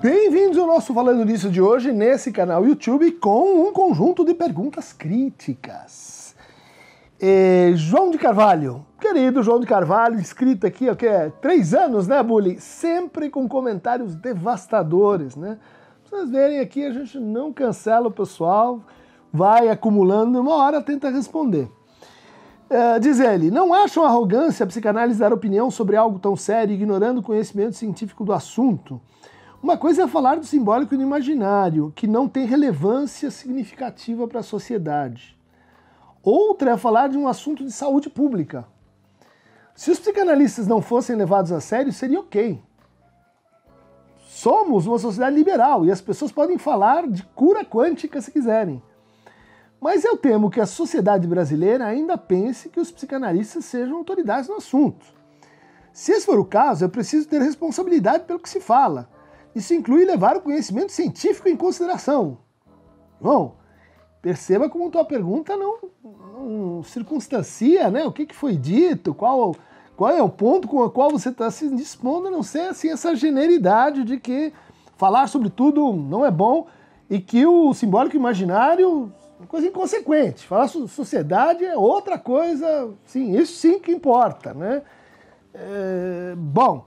Bem-vindos ao nosso Falando Nisso de hoje nesse canal YouTube com um conjunto de perguntas críticas. E é, João de Carvalho, querido João de Carvalho, inscrito aqui há que é, três anos, né, Bully? Sempre com comentários devastadores, né? Pra vocês verem aqui, a gente não cancela o pessoal, vai acumulando, uma hora tenta responder. Uh, diz ele, não acham arrogância a psicanálise dar opinião sobre algo tão sério, ignorando o conhecimento científico do assunto? Uma coisa é falar do simbólico e do imaginário, que não tem relevância significativa para a sociedade. Outra é falar de um assunto de saúde pública. Se os psicanalistas não fossem levados a sério, seria ok. Somos uma sociedade liberal e as pessoas podem falar de cura quântica se quiserem. Mas eu temo que a sociedade brasileira ainda pense que os psicanalistas sejam autoridades no assunto. Se esse for o caso, é preciso ter responsabilidade pelo que se fala isso inclui levar o conhecimento científico em consideração. Bom, perceba como tua pergunta não, não circunstancia né? o que, que foi dito, qual, qual é o ponto com o qual você está se dispondo, a não ser assim, essa generidade de que falar sobre tudo não é bom e que o simbólico imaginário é coisa inconsequente. Falar sobre sociedade é outra coisa, sim, isso sim que importa, né? É, bom,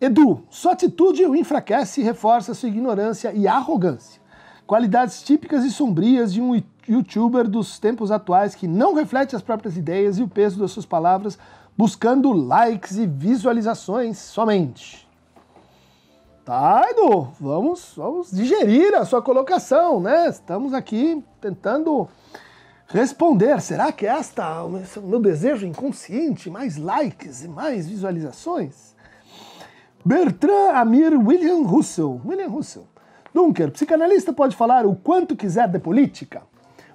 Edu, sua atitude o enfraquece e reforça sua ignorância e arrogância. Qualidades típicas e sombrias de um youtuber dos tempos atuais que não reflete as próprias ideias e o peso das suas palavras, buscando likes e visualizações somente. Tá, Edu, vamos, vamos digerir a sua colocação, né? Estamos aqui tentando responder. Será que esta é o meu desejo inconsciente? Mais likes e mais visualizações? Bertrand Amir William Russell. William Russell. Dunker, psicanalista pode falar o quanto quiser de política,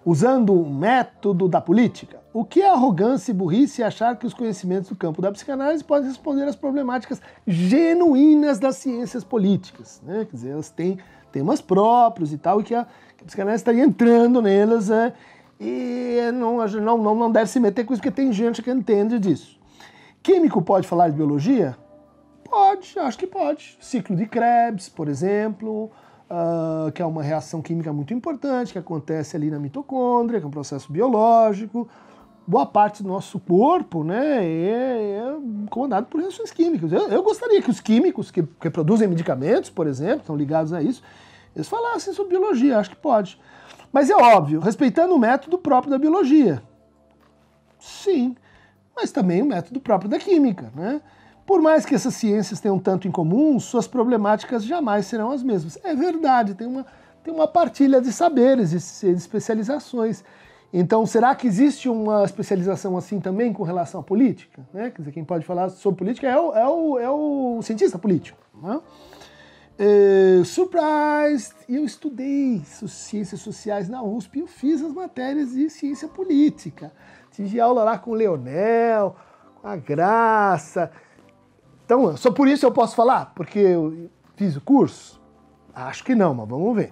usando o método da política. O que é arrogância e burrice achar que os conhecimentos do campo da psicanálise podem responder às problemáticas genuínas das ciências políticas. Né? Quer dizer, elas têm temas próprios e tal, e que a, que a psicanálise está entrando nelas, é e não, não, não deve se meter com isso, porque tem gente que entende disso. Químico pode falar de biologia? Pode, acho que pode. Ciclo de Krebs, por exemplo, uh, que é uma reação química muito importante que acontece ali na mitocôndria, que é um processo biológico. Boa parte do nosso corpo né, é, é comandado por reações químicas. Eu, eu gostaria que os químicos que, que produzem medicamentos, por exemplo, estão ligados a isso, eles falassem sobre biologia, acho que pode. Mas é óbvio, respeitando o método próprio da biologia. Sim, mas também o método próprio da química, né? Por mais que essas ciências tenham tanto em comum, suas problemáticas jamais serão as mesmas. É verdade, tem uma, tem uma partilha de saberes, de, de especializações. Então, será que existe uma especialização assim também com relação à política? Né? Quer dizer, quem pode falar sobre política é o, é o, é o cientista político. Né? É, surprise! Eu estudei ciências sociais na USP e eu fiz as matérias de ciência política. Tive aula lá com o Leonel, com a Graça, então, só por isso eu posso falar? Porque eu fiz o curso? Acho que não, mas vamos ver.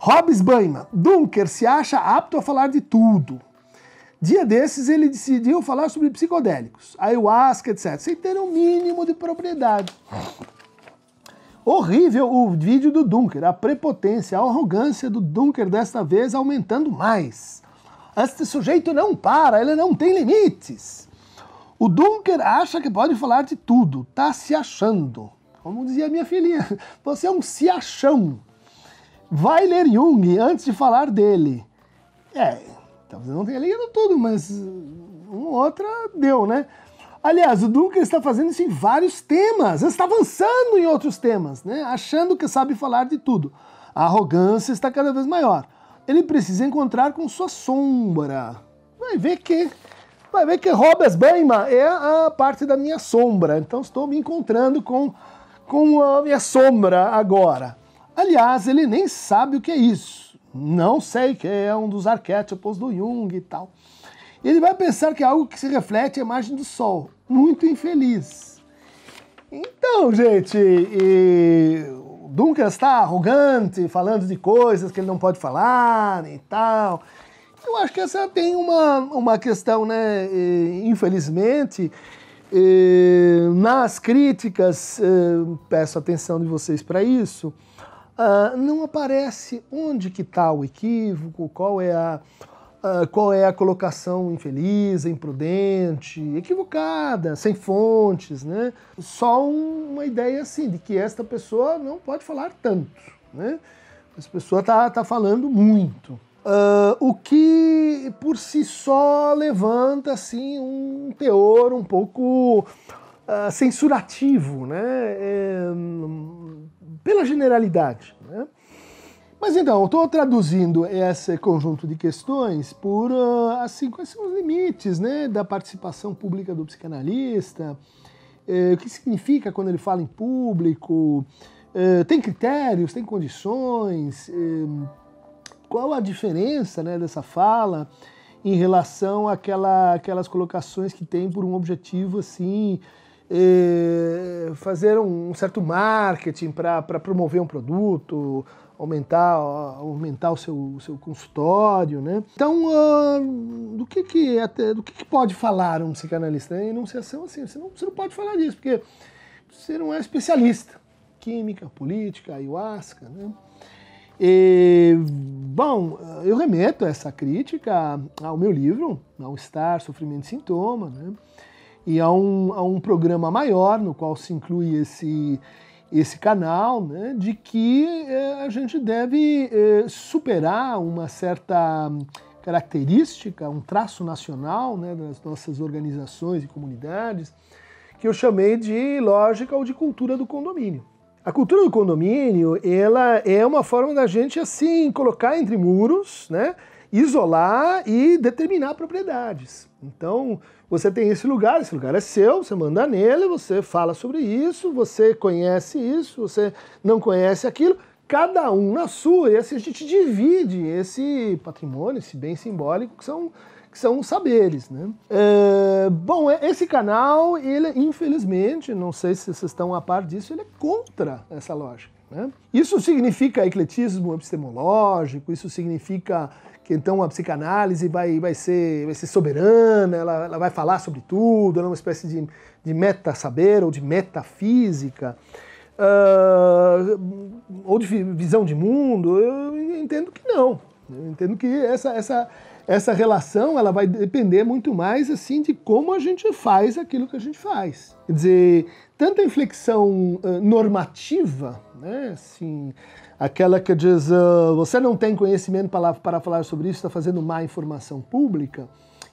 Hobbes Baima, Dunker se acha apto a falar de tudo. Dia desses ele decidiu falar sobre psicodélicos, ayahuasca, etc., sem ter o um mínimo de propriedade. Horrível o vídeo do Dunker, a prepotência, a arrogância do Dunker desta vez aumentando mais. Este sujeito não para, ele não tem limites. O Dunker acha que pode falar de tudo, tá se achando. Como dizia minha filhinha, você é um se achão. Vai ler Jung antes de falar dele. É, talvez não tenha lido tudo, mas uh, uma outra deu, né? Aliás, o Dunker está fazendo isso em vários temas, está avançando em outros temas, né? achando que sabe falar de tudo. A arrogância está cada vez maior. Ele precisa encontrar com sua sombra. Vai ver que vai ver que Robes Baima é a parte da minha sombra. Então estou me encontrando com, com a minha sombra agora. Aliás, ele nem sabe o que é isso. Não sei que é um dos arquétipos do Jung e tal. Ele vai pensar que é algo que se reflete a imagem do sol. Muito infeliz. Então, gente, Duncan está arrogante, falando de coisas que ele não pode falar e tal. Eu acho que essa tem uma, uma questão, né? Infelizmente, nas críticas, peço atenção de vocês para isso, ah, não aparece onde que está o equívoco, qual é a, ah, qual é a colocação infeliz, imprudente, equivocada, sem fontes, né? Só uma ideia assim de que esta pessoa não pode falar tanto, né? Essa pessoa tá, tá falando muito. Uh, o que por si só levanta assim um teor um pouco uh, censurativo, né? É, hum, pela generalidade, né? Mas então, estou traduzindo esse conjunto de questões por uh, assim quais são os limites, né, da participação pública do psicanalista, é, o que significa quando ele fala em público, é, tem critérios, tem condições é, qual a diferença né, dessa fala em relação àquela, àquelas colocações que tem por um objetivo assim é, fazer um certo marketing para promover um produto, aumentar, aumentar o seu, seu consultório, né? Então, uh, do que que, é até, do que que pode falar um psicanalista? Né? em Enunciação assim, você não, você não pode falar disso, porque você não é especialista. Química, política, ayahuasca, né? E, bom, eu remeto essa crítica ao meu livro, ao Estar, Sofrimento e Sintoma, né? e a um, a um programa maior no qual se inclui esse, esse canal, né? de que eh, a gente deve eh, superar uma certa característica, um traço nacional né? das nossas organizações e comunidades, que eu chamei de lógica ou de cultura do condomínio. A cultura do condomínio, ela é uma forma da gente assim colocar entre muros, né? Isolar e determinar propriedades. Então, você tem esse lugar, esse lugar é seu, você manda nele, você fala sobre isso, você conhece isso, você não conhece aquilo, cada um na sua, e assim a gente divide esse patrimônio, esse bem simbólico, que são que são os saberes, né? É, bom, é, esse canal, ele, infelizmente, não sei se vocês estão a par disso, ele é contra essa lógica. Né? Isso significa ecletismo epistemológico, isso significa que então a psicanálise vai, vai, ser, vai ser soberana, ela, ela vai falar sobre tudo, ela é uma espécie de, de meta-saber ou de metafísica, uh, ou de visão de mundo. Eu entendo que não. Eu entendo que essa, essa, essa relação ela vai depender muito mais assim de como a gente faz aquilo que a gente faz. Quer dizer, tanto a inflexão uh, normativa, né, assim, aquela que diz uh, você não tem conhecimento para, para falar sobre isso, está fazendo má informação pública,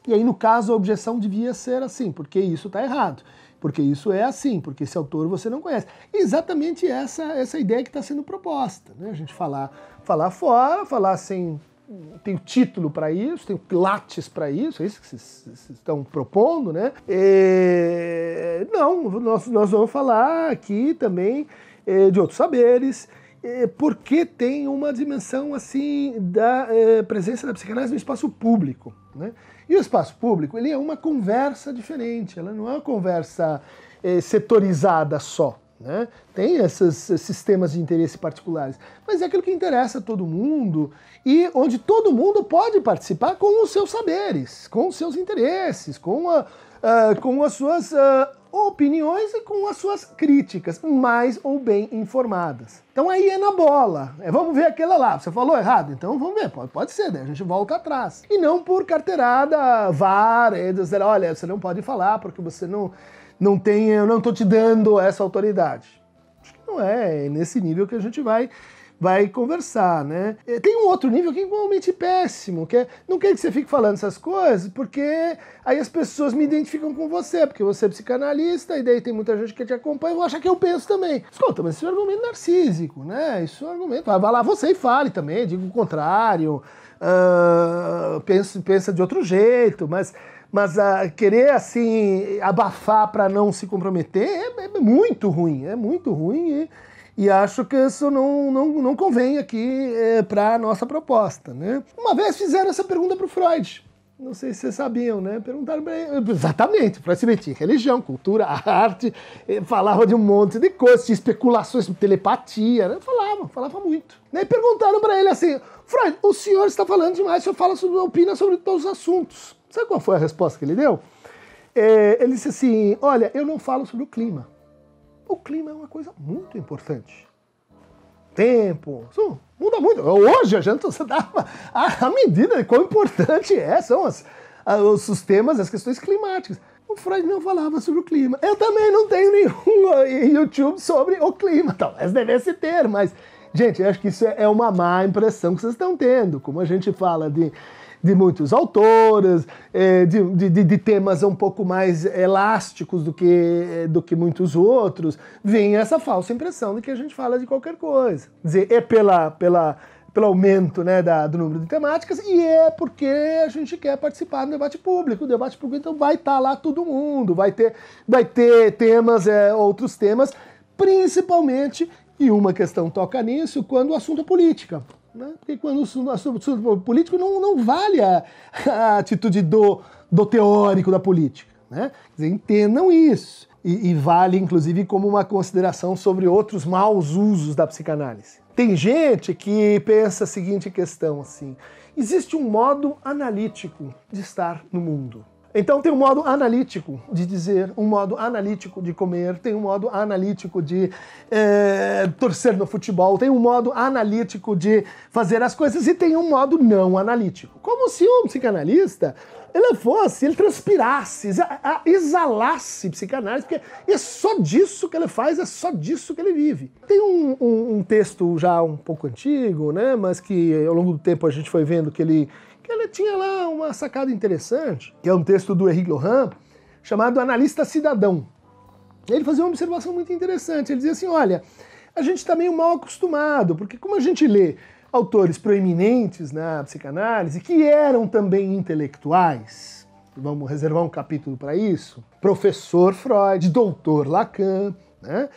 e aí no caso a objeção devia ser assim, porque isso está errado, porque isso é assim, porque esse autor você não conhece. exatamente essa essa ideia que está sendo proposta, né, a gente falar falar fora, falar sem assim, tem título para isso, tem lates para isso, é isso que vocês estão propondo, né? É, não, nós, nós vamos falar aqui também é, de outros saberes, é, porque tem uma dimensão assim da é, presença da psicanálise no espaço público, né? E o espaço público ele é uma conversa diferente, ela não é uma conversa é, setorizada só. Né? Tem esses, sistemas de interesse particulares, mas é aquilo que interessa a todo mundo e onde todo mundo pode participar com os seus saberes, com os seus interesses, com, a, uh, com as suas uh, opiniões e com as suas críticas, mais ou bem informadas. Então aí é na bola. É, vamos ver aquela lá. Você falou errado, então vamos ver. Pode, pode ser, né? A gente volta atrás. E não por carteirada, vara, e dizer, olha, você não pode falar porque você não não tem, eu não estou te dando essa autoridade. Acho que não é, é nesse nível que a gente vai vai conversar, né? Tem um outro nível que é igualmente péssimo, que é, não quer que você fique falando essas coisas, porque aí as pessoas me identificam com você, porque você é psicanalista, e daí tem muita gente que te acompanha, e acha que eu penso também. Escuta, mas isso é um argumento narcísico, né? Isso é um argumento... vai lá você e fale também, diga o contrário, uh, pensa, pensa de outro jeito, mas mas a, ah, querer assim abafar para não se comprometer é, é, muito ruim, é muito ruim e, e acho que isso não, não, não convém aqui é, para a nossa proposta. Né? Uma vez fizeram essa pergunta para o Freud. Não sei se vocês sabiam, né? Perguntaram para ele. Exatamente, Freud se meter religião, cultura, arte, falava de um monte de coisas, de especulações telepatia, né? Falava, falava muito. Né? E perguntaram para ele assim: Freud, o senhor está falando demais, o senhor fala sobre, opina sobre todos os assuntos. Sabe qual foi a resposta que ele deu? É, ele disse assim: Olha, eu não falo sobre o clima. O clima é uma coisa muito importante. Tempo, isso muda muito. Hoje a gente você dá a, a, medida de quão importante é, são as, a, os temas, as questões climáticas. O Freud não falava sobre o clima. Eu também não tenho nenhum eh, YouTube sobre o clima. Talvez então, devesse ter, mas, gente, eu acho que isso é, é uma má impressão que vocês estão tendo. Como a gente fala de de muitos autores, é, de, de, de, temas um pouco mais elásticos do que, é, do que muitos outros, vem essa falsa impressão de que a gente fala de qualquer coisa. Quer dizer, é pela, pela, pelo aumento né, da, do número de temáticas e é porque a gente quer participar do debate público. O debate público então vai estar tá lá todo mundo, vai ter, vai ter temas, é, outros temas, principalmente, e uma questão toca nisso, quando o assunto é política. Né? Porque quando o assunto político não, não vale a, a atitude do, do teórico da política. Né? Dizer, entendam isso. E, e, vale, inclusive, como uma consideração sobre outros maus usos da psicanálise. Tem gente que pensa a seguinte questão, assim, existe um modo analítico de estar no mundo. Então tem um modo analítico de dizer, um modo analítico de comer, tem um modo analítico de é, torcer no futebol, tem um modo analítico de fazer as coisas e tem um modo não analítico. Como se um psicanalista ele fosse, ele transpirasse, exalasse psicanálise, porque é só disso que ele faz, é só disso que ele vive. Tem um, um, um texto já um pouco antigo, né, mas que ao longo do tempo a gente foi vendo que ele que ela tinha lá uma sacada interessante, que é um texto do Henri Lohan, chamado Analista Cidadão. Ele fazia uma observação muito interessante. Ele dizia assim: olha, a gente está meio mal acostumado, porque como a gente lê autores proeminentes na psicanálise, que eram também intelectuais, vamos reservar um capítulo para isso, professor Freud, doutor Lacan, né?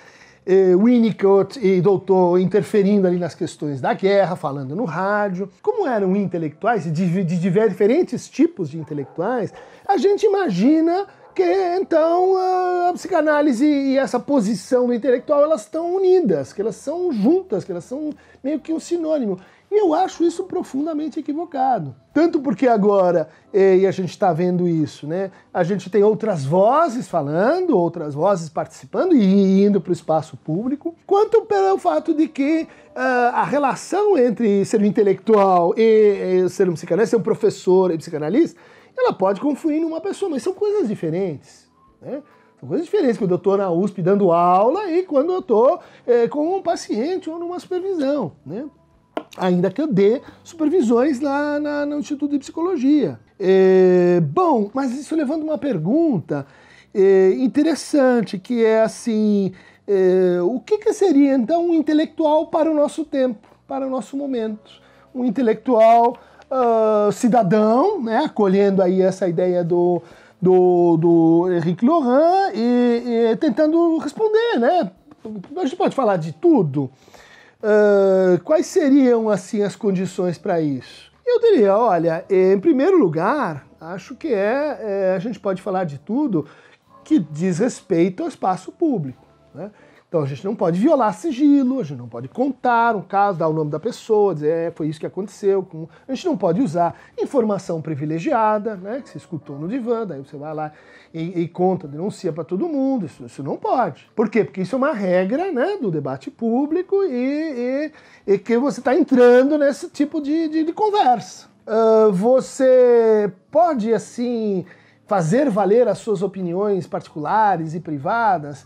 eh, Winnicott e Doutor interferindo ali nas questões da guerra, falando no rádio. Como eram intelectuais, de, de, de diferentes tipos de intelectuais, a gente imagina que então a, a psicanálise e essa posição do intelectual elas estão unidas, que elas são juntas, que elas são meio que um sinônimo. E eu acho isso profundamente equivocado. Tanto porque agora, e a gente está vendo isso, né? A gente tem outras vozes falando, outras vozes participando e indo para o espaço público, quanto pelo fato de que uh, a relação entre ser um intelectual e, e ser um psicanalista, ser um professor e psicanalista, ela pode confluir numa pessoa, mas são coisas diferentes. Né? São coisas diferentes quando eu estou na USP dando aula e quando eu estou eh, é, com um paciente ou numa supervisão. Né? ainda que eu dê supervisões lá na, no Instituto de Psicologia. É, bom, mas isso levando uma pergunta é, interessante, que é assim, é, o que, que seria então um intelectual para o nosso tempo, para o nosso momento? Um intelectual uh, cidadão, né, acolhendo aí essa ideia do, do, do Henrique Laurent e, e tentando responder, né? A gente pode falar de tudo, Uh, quais seriam assim as condições para isso? Eu diria, olha, em primeiro lugar, acho que é, é, a gente pode falar de tudo que diz respeito ao espaço público. Né? Então a gente não pode violar sigilo, a gente não pode contar um caso, dar o nome da pessoa, dizer é, foi isso que aconteceu. Com... A gente não pode usar informação privilegiada, né? Que você escutou no divã, daí você vai lá e, e conta, denuncia para todo mundo. Isso, isso, não pode. Por quê? Porque isso é uma regra né, do debate público e, e, e que você está entrando nesse tipo de, de, de conversa. Uh, você pode, assim, fazer valer as suas opiniões particulares e privadas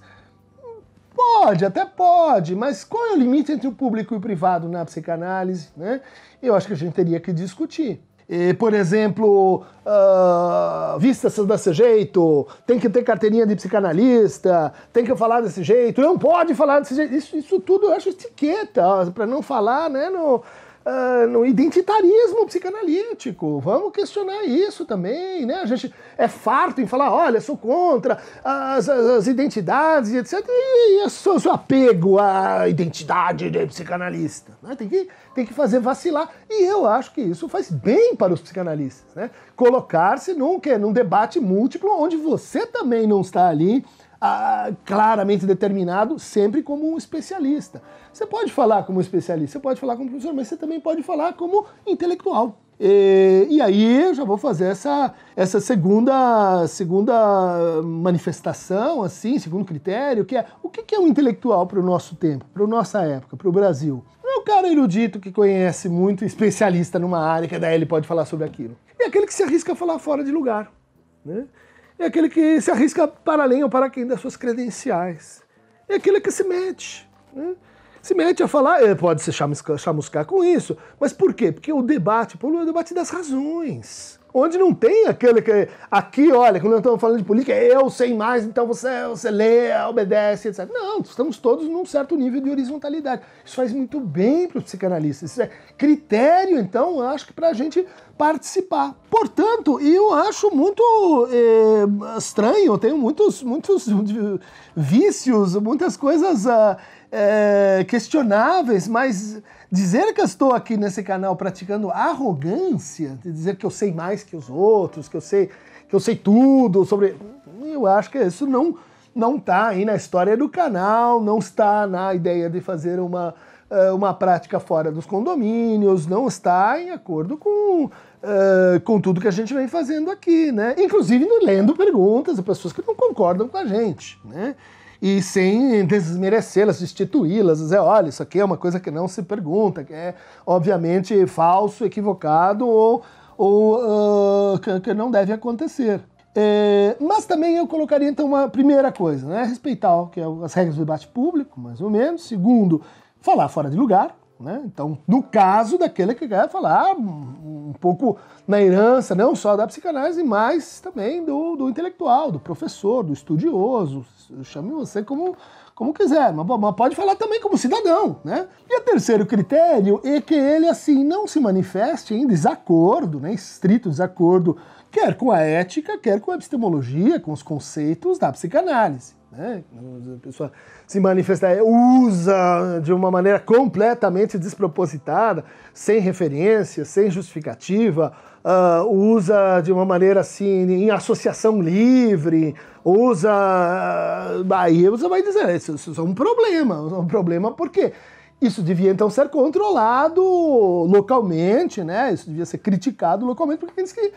Pode, até pode, mas qual é o limite entre o público e o privado na psicanálise? Né? Eu acho que a gente teria que discutir. E, por exemplo, uh, ah, vista-se desse jeito, tem que ter carteirinha de psicanalista, tem que falar desse jeito, não pode falar desse jeito. Isso, isso tudo eu acho etiqueta, para não falar né, no, uh, no identitarismo psicanalítico. Vamos questionar isso também, né? A gente é farto em falar, olha, sou contra as, as, as identidades, etc. E, e sou, é sou apego à identidade de psicanalista. Né? Tem, que, tem que fazer vacilar. E eu acho que isso faz bem para os psicanalistas, né? Colocar-se num, num debate múltiplo onde você também não está ali ah, claramente determinado, sempre como um especialista. Você pode falar como especialista, você pode falar como professor, mas você também pode falar como intelectual. E, e, aí eu já vou fazer essa, essa segunda, segunda manifestação, assim, segundo critério, que é o que é um intelectual para o nosso tempo, para a nossa época, para o Brasil? Não é o cara erudito que conhece muito, especialista numa área, que daí ele pode falar sobre aquilo. É aquele que se arrisca a falar fora de lugar. Né? é aquele que se arrisca para além ou para quem das suas credenciais. É aquele que se mete. Né? Se mete a falar, é, pode se chamuscar, com isso, mas por quê? Porque o debate, o é o debate das razões onde não tem aquele que. Aqui, olha, quando estamos falando de política, eu sei mais, então você, você lê, obedece, etc. Não, estamos todos num certo nível de horizontalidade. Isso faz muito bem para o psicanalista. Isso é critério, então, acho que para a gente participar. Portanto, eu acho muito eh, estranho, eu tenho muitos, muitos vícios, muitas coisas. Ah, é, questionáveis, mas dizer que eu estou aqui nesse canal praticando arrogância, dizer que eu sei mais que os outros, que eu sei que eu sei tudo sobre, eu acho que isso não não está aí na história do canal, não está na ideia de fazer uma é, uma prática fora dos condomínios, não está em acordo com, é, com tudo que a gente vem fazendo aqui, né? Inclusive lendo perguntas de pessoas que não concordam com a gente, né? e sem desmerecê-las, destituí-las, dizer, olha, isso aqui é uma coisa que não se pergunta, que é obviamente falso, equivocado ou, ou uh, que, que não deve acontecer. É, mas também eu colocaria então uma primeira coisa, né? Respeitar que é as regras do debate público, mais ou menos. Segundo, falar fora de lugar. Né? Então, no caso daquele que quer falar um pouco na herança, não só da psicanálise, mas também do, do intelectual, do professor, do estudioso, chame você como, como quiser, mas, mas pode falar também como cidadão, né? E o terceiro critério é que ele, assim, não se manifeste em desacordo, né, estrito desacordo, quer com a ética, quer com a epistemologia, com os conceitos da psicanálise. Né? A pessoa se manifesta, é, usa de uma maneira completamente despropositada, sem referência, sem justificativa, uh, usa de uma maneira assim, em associação livre, usa. Ah, aí você vai dizer, isso, isso é um problema, é um problema por quê? Isso devia então ser controlado localmente, né? Isso devia ser criticado localmente, porque aqueles que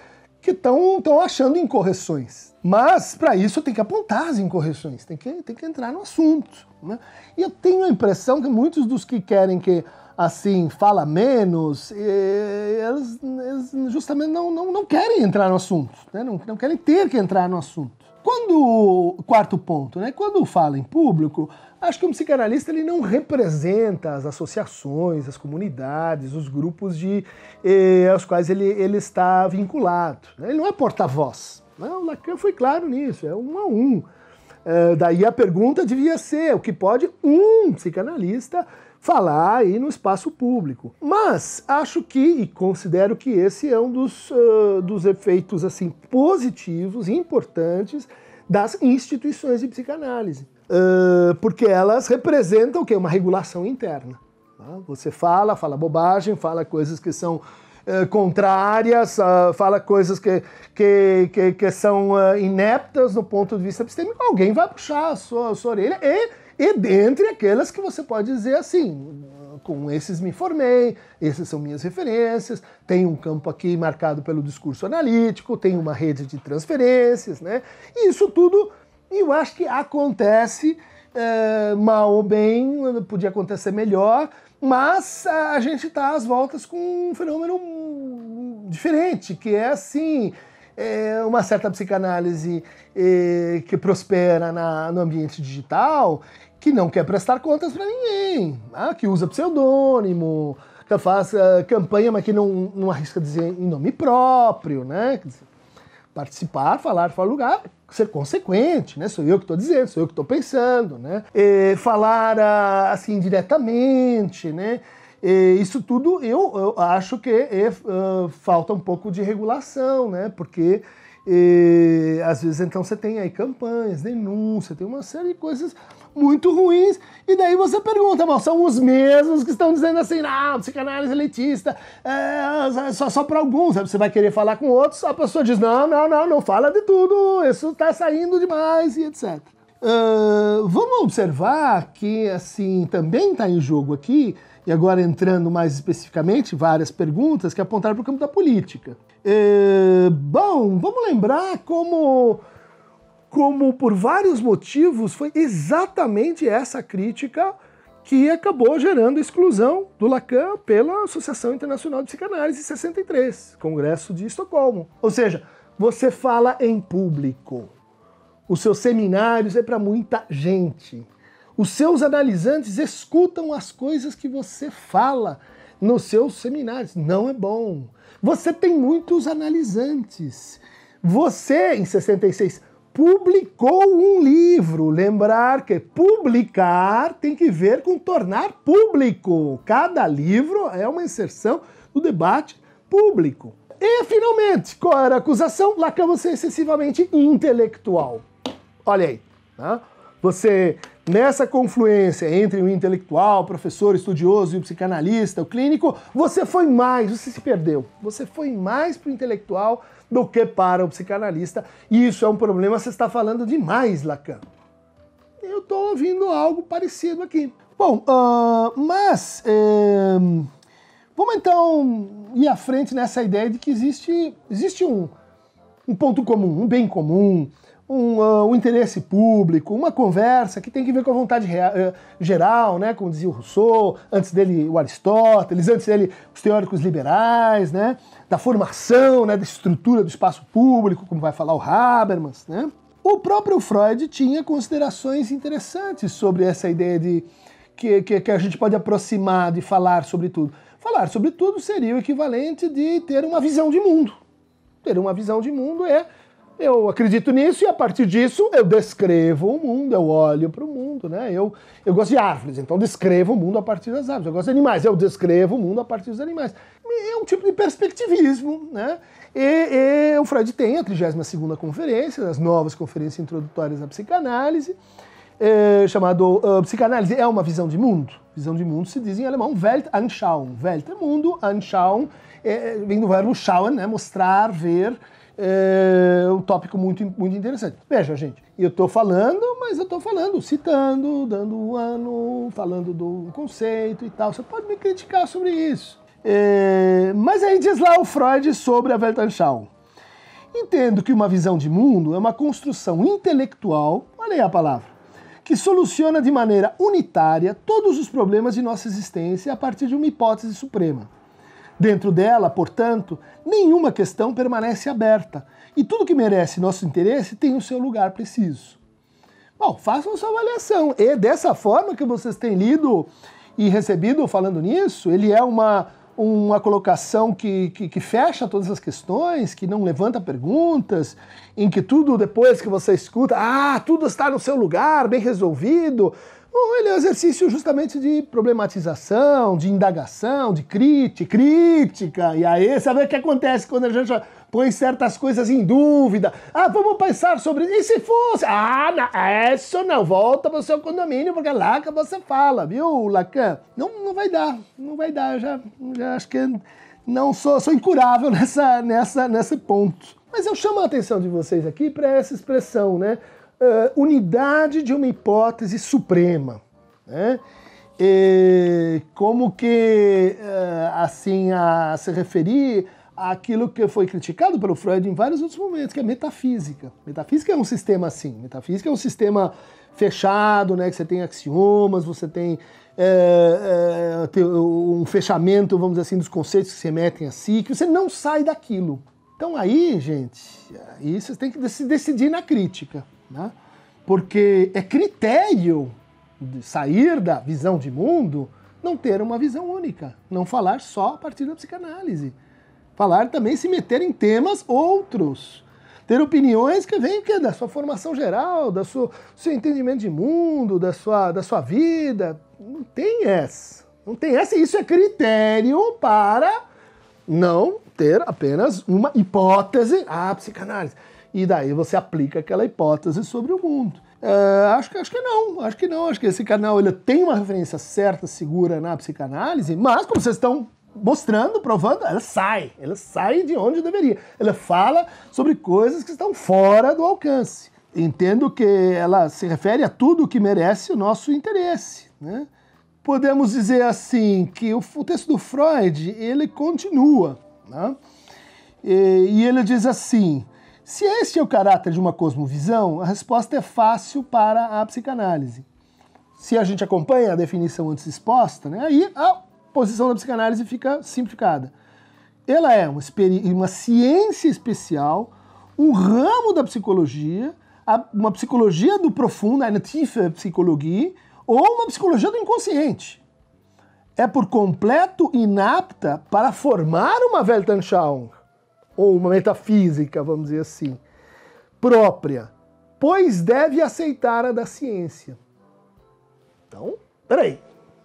que estão achando incorreções. Mas, para isso, tem que apontar as incorreções, tem que, tem que entrar no assunto. Né? E eu tenho a impressão que muitos dos que querem que, assim, fala menos, eh, eles, eles justamente não, não, não querem entrar no assunto, né? não, não querem ter que entrar no assunto. Quando, quarto ponto, né? quando fala em público, Acho que um psicanalista ele não representa as associações, as comunidades, os grupos de, eh, aos quais ele, ele está vinculado. Né? Ele não é porta-voz. Né? O Lacan foi claro nisso, é um a um. Eh, daí a pergunta devia ser o que pode um psicanalista falar aí no espaço público. Mas acho que, e considero que esse é um dos, uh, dos efeitos assim positivos e importantes das instituições de psicanálise ah, porque elas representam o quê? Uma regulação interna. Tá? Você fala, fala bobagem, fala coisas que são uh, contrárias, uh, fala coisas que, que, que, que são ineptas no ponto de vista epistêmico, alguém vai puxar a sua, a sua orelha e, e dentre aquelas que você pode dizer assim, com esses me formei, essas são minhas referências, tem um campo aqui marcado pelo discurso analítico, tem uma rede de transferências, né? E isso tudo e eu acho que acontece, é, mal ou bem, podia acontecer melhor, mas a gente está às voltas com um fenômeno diferente, que é assim. É uma certa psicanálise é, que prospera na, no ambiente digital, que não quer prestar contas para ninguém, ah, que usa pseudônimo, que faz uh, campanha, mas que não, não arrisca dizer em nome próprio, né? Participar, falar fora lugar, ser consequente, né? Sou eu que estou dizendo, sou eu que estou pensando, né? E falar ah, assim diretamente, né? E isso tudo eu, eu acho que é, uh, falta um pouco de regulação, né? Porque e, às vezes então você tem aí campanhas, denúncia, tem uma série de coisas muito ruins, e daí você pergunta, mas são os mesmos que estão dizendo assim, não ah, psicanálise elitista, é, só, só para alguns, você vai querer falar com outros, a pessoa diz, não, não, não, não fala de tudo, isso está saindo demais, e etc. Uh, vamos observar que, assim, também está em jogo aqui, e agora entrando mais especificamente, várias perguntas que apontaram para o campo da política. É, bom, vamos lembrar como, como por vários motivos foi exatamente essa crítica que acabou gerando a exclusão do Lacan pela Associação Internacional de Psicanálise em 63, Congresso de Estocolmo. Ou seja, você fala em público. Os seus seminários é para muita gente. Os seus analisantes escutam as coisas que você fala nos seus seminários. Não é bom. Você tem muitos analisantes. Você, em 66, publicou um livro. Lembrar que publicar tem que ver com tornar público. Cada livro é uma inserção do debate público. E, finalmente, qual era a acusação? Lacan, você é excessivamente intelectual. Olha aí. Né? Você, nessa confluência entre o intelectual, o professor, estudioso e o psicanalista, o clínico, você foi mais, você se perdeu. Você foi mais para o intelectual do que para o psicanalista. E isso é um problema, você está falando demais, Lacan. Eu estou ouvindo algo parecido aqui. Bom, uh, mas eh, vamos então ir à frente nessa ideia de que existe, existe um, um ponto comum, um bem comum, um, uh, um, interesse público, uma conversa que tem que ver com a vontade real, uh, eh, geral, né? como dizia o Rousseau, antes dele o Aristóteles, antes dele os teóricos liberais, né? da formação, né? da estrutura do espaço público, como vai falar o Habermas. Né? O próprio Freud tinha considerações interessantes sobre essa ideia de que, que, que a gente pode aproximar de falar sobre tudo. Falar sobre tudo seria o equivalente de ter uma visão de mundo. Ter uma visão de mundo é eu acredito nisso e a partir disso eu descrevo o mundo, eu olho para o mundo, né? Eu, eu gosto de árvores, então descrevo o mundo a partir das árvores. Eu gosto de animais, eu descrevo o mundo a partir dos animais. É um tipo de perspectivismo, né? E, e o Freud tem a 32 conferência, as novas conferências introdutórias à psicanálise, é, chamado uh, Psicanálise é uma visão de mundo. Visão de mundo se diz em alemão Weltanschauung. Welt é mundo, Anschauung é, é, vem do verbo schauen, né? Mostrar, ver é um tópico muito, muito interessante. Veja, gente, eu estou falando, mas eu estou falando, citando, dando um ano, falando do conceito e tal. Você pode me criticar sobre isso. É, mas aí diz lá o Freud sobre a Weltanschauung. Entendo que uma visão de mundo é uma construção intelectual, olha aí a palavra, que soluciona de maneira unitária todos os problemas de nossa existência a partir de uma hipótese suprema. Dentro dela, portanto, nenhuma questão permanece aberta e tudo que merece nosso interesse tem o seu lugar preciso. Bom, façam sua avaliação É dessa forma que vocês têm lido e recebido falando nisso, ele é uma, uma colocação que, que, que fecha todas as questões, que não levanta perguntas, em que tudo depois que você escuta, ah, tudo está no seu lugar, bem resolvido Bom, ele é um exercício justamente de problematização, de indagação, de crítica, crítica. E aí, sabe o que acontece quando a gente põe certas coisas em dúvida? Ah, vamos pensar sobre isso. E se fosse? Ah, não, isso não. Volta para o seu condomínio, porque é lá que você fala, viu, Lacan? Não, não vai dar, não vai dar. Eu já, já acho que não sou, sou incurável nessa, nessa, nesse ponto. Mas eu chamo a atenção de vocês aqui para essa expressão, né? uh, unidade de uma hipótese suprema. Né? E como que, uh, assim, a se referir àquilo que foi criticado pelo Freud em vários outros momentos, que é metafísica. Metafísica é um sistema assim, metafísica é um sistema fechado, né, que você tem axiomas, você tem é, é, um fechamento, vamos dizer assim, dos conceitos que se metem a si, que você não sai daquilo. Então aí, gente, aí vocês têm que se decidir na crítica né? porque é critério de sair da visão de mundo não ter uma visão única, não falar só a partir da psicanálise. Falar também se meter em temas outros. Ter opiniões que vêm é da sua formação geral, da sua, do seu entendimento de mundo, da sua, da sua vida. Não tem essa. Não tem essa. Isso é critério para não ter apenas uma hipótese. a ah, psicanálise e daí você aplica aquela hipótese sobre o mundo. Uh, acho, acho que não, acho que não. Acho que esse canal ele tem uma referência certa, segura na psicanálise, mas como vocês estão mostrando, provando, ela sai. Ela sai de onde deveria. Ela fala sobre coisas que estão fora do alcance. Entendo que ela se refere a tudo que merece o nosso interesse. Né? Podemos dizer assim que o, o texto do Freud ele continua. Né? E, e ele diz assim: se este é o caráter de uma cosmovisão, a resposta é fácil para a psicanálise. Se a gente acompanha a definição antes exposta, né, aí a posição da psicanálise fica simplificada. Ela é uma, uma ciência especial, um ramo da psicologia, uma psicologia do profundo, eine tiefe Psychologie, ou uma psicologia do inconsciente. É por completo inapta para formar uma Weltanschauung ou uma metafísica, vamos dizer assim, própria, pois deve aceitar a da ciência. Então, peraí,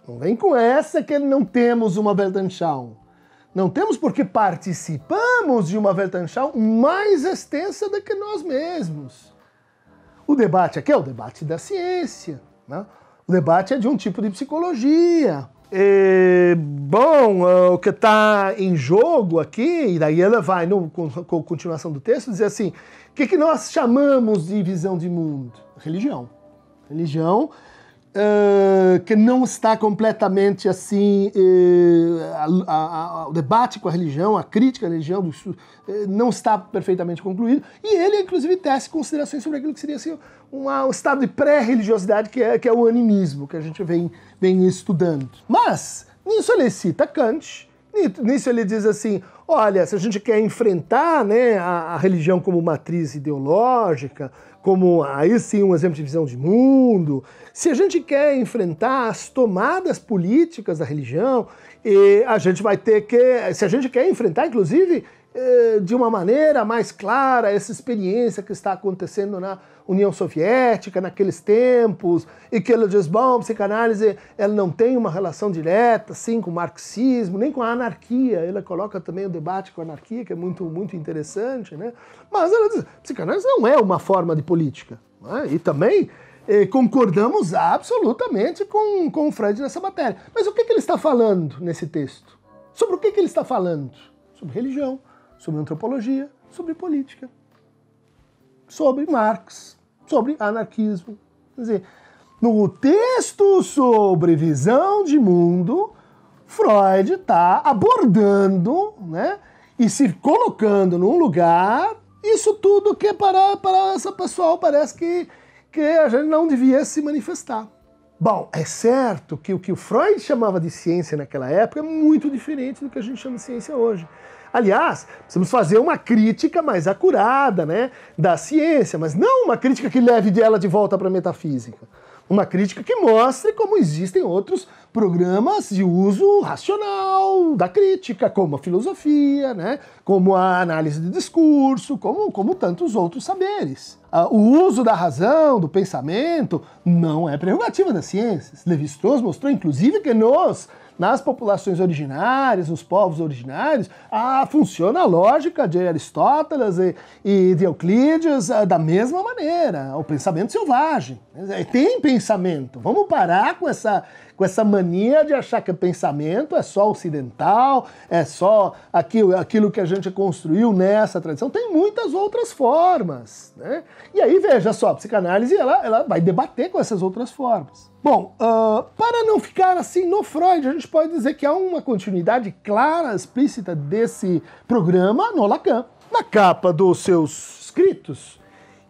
não vem com essa que não temos uma Weltanschauung. Não temos porque participamos de uma Weltanschauung mais extensa do que nós mesmos. O debate aqui é o debate da ciência, né? O debate é de um tipo de psicologia, é, bom, é, o que está em jogo aqui, e daí ela vai, no, com, com continuação do texto, dizer assim: o que, que nós chamamos de visão de mundo? Religião. Religião Uh, que não está completamente assim uh, a, a, a, o debate com a religião, a crítica à religião uh, não está perfeitamente concluído e ele inclusive tece considerações sobre aquilo que seria assim, ah, um estado de pré-religiosidade que é, que é o animismo que a gente vem, vem estudando. Mas nisso ele cita Kant, nisso ele diz assim, olha, se a gente quer enfrentar né, a, religião como matriz ideológica como aí sim um exemplo de visão de mundo, se a gente quer enfrentar as tomadas políticas da religião, a gente vai ter que, se a gente quer enfrentar, inclusive, eh, de uma maneira mais clara essa experiência que está acontecendo na União Soviética naqueles tempos, e que ele diz, bom, psicanálise ela não tem uma relação direta, sim, com o marxismo, nem com a anarquia. Ela coloca também o debate com a anarquia, que é muito, muito interessante, né? Mas ela diz, psicanálise não é uma forma de política. Né? E também eh, concordamos absolutamente com, com o Freud nessa matéria. Mas o que, que ele está falando nesse texto? Sobre o que, que ele está falando? Sobre religião, sobre antropologia, sobre política, sobre Marx, sobre anarquismo. Quer dizer, no texto sobre visão de mundo, Freud está abordando né, e se colocando num lugar. Isso tudo que é para, para essa pessoa parece que, que a gente não devia se manifestar. Bom, é certo que o que o Freud chamava de ciência naquela época é muito diferente do que a gente chama de ciência hoje. Aliás, precisamos fazer uma crítica mais acurada né, da ciência, mas não uma crítica que leve ela de volta para a metafísica. Uma crítica que mostre como existem outros programas de uso racional da crítica, como a filosofia, né, como a análise de discurso, como, como tantos outros saberes. Ah, o uso da razão, do pensamento, não é prerrogativa das ciências. Levi-Strauss mostrou, inclusive, que nós nas populações originárias, nos povos originários, a, ah, funciona a lógica de Aristóteles e, e de Euclides ah, da mesma maneira, o pensamento selvagem. É, tem pensamento. Vamos parar com essa, com essa mania de achar que pensamento é só ocidental, é só aquilo, aquilo que a gente construiu nessa tradição. Tem muitas outras formas, né? E aí, veja só, a psicanálise ela, ela vai debater com essas outras formas. Bom, uh, para não ficar assim no Freud, a gente pode dizer que há uma continuidade clara, explícita desse programa no Lacan. Na capa dos seus escritos,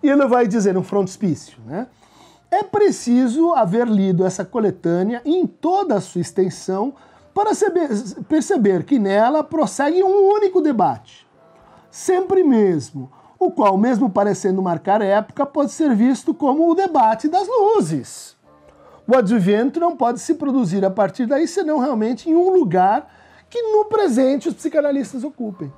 ele vai dizer um frontispício, né? É preciso haver lido essa coletânea em toda a sua extensão para perceber que nela prossegue um único debate. Sempre mesmo, o qual, mesmo parecendo marcar época, pode ser visto como o debate das luzes. O advento não pode se produzir a partir daí, senão realmente em um lugar que no presente os psicanalistas ocupem.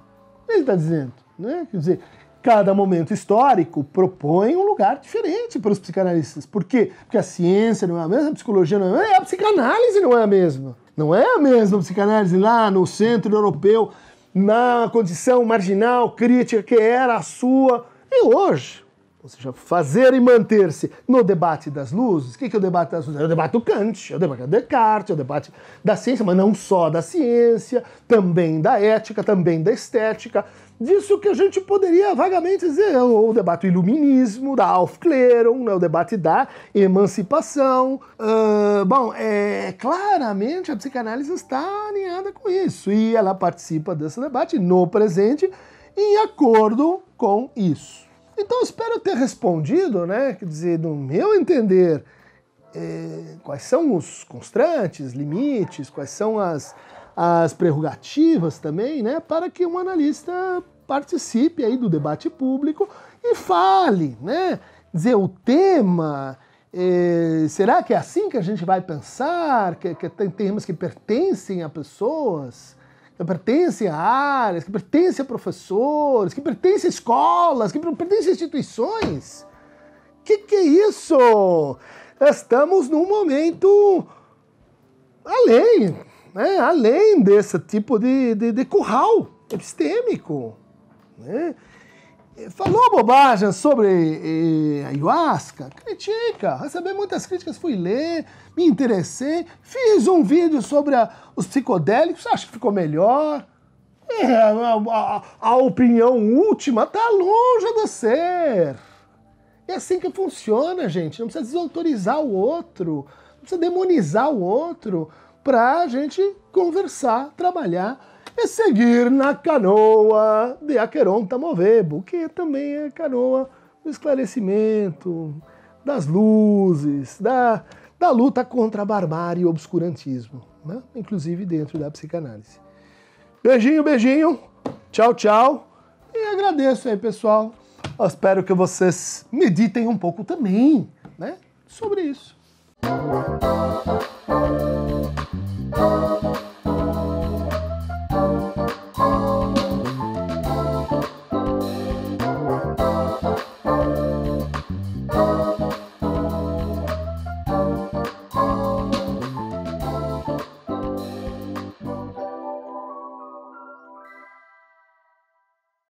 Ele está dizendo, né? Quer dizer, cada momento histórico propõe um lugar diferente para os psicanalistas. Por quê? Porque a ciência não é a mesma, a psicologia não é a mesma, a psicanálise não é a mesma. Não é a mesma a psicanálise lá no centro europeu na condição marginal, crítica que era a sua. E hoje, ou seja, fazer e manter-se no debate das luzes, o que, que é o debate das luzes? É o debate do Kant, é o debate de Descartes, é o debate da ciência, mas não só da ciência, também da ética, também da estética, disso que a gente poderia vagamente dizer é o, debate do iluminismo, da Aufklärung, né, o debate da emancipação. Uh, bom, é, claramente a psicanálise está alinhada com isso e ela participa desse debate no presente em acordo com isso. Então espero ter respondido, né? Quer dizer, no meu entender, é, quais são os constantes, limites, quais são as as prerrogativas também, né, para que um analista participe aí do debate público e fale, né, dizer o tema, eh, será que é assim que a gente vai pensar, que, que tem temas que pertencem a pessoas, que pertencem a áreas, que pertencem a professores, que pertencem a escolas, que pertencem a instituições? Que que é isso? Estamos num momento além, né, além desse tipo de, de, de curral epistêmico. Né? Falou bobagem sobre eh, ayahuasca? Critica. Recebi muitas críticas, fui ler, me interessei. Fiz um vídeo sobre a, os psicodélicos, acho que ficou melhor. É, a, a, a, opinião última está longe do ser. É assim que funciona, gente. Não precisa desautorizar o outro, não precisa demonizar o outro, para a gente conversar, trabalhar e seguir na canoa de Aqueronta Tamovebo, que também é canoa do esclarecimento, das luzes, da, da luta contra a barbárie e o obscurantismo, né? inclusive dentro da psicanálise. Beijinho, beijinho, tchau, tchau. E agradeço aí, pessoal. Eu espero que vocês meditem um pouco também, né? Sobre isso. Thank you.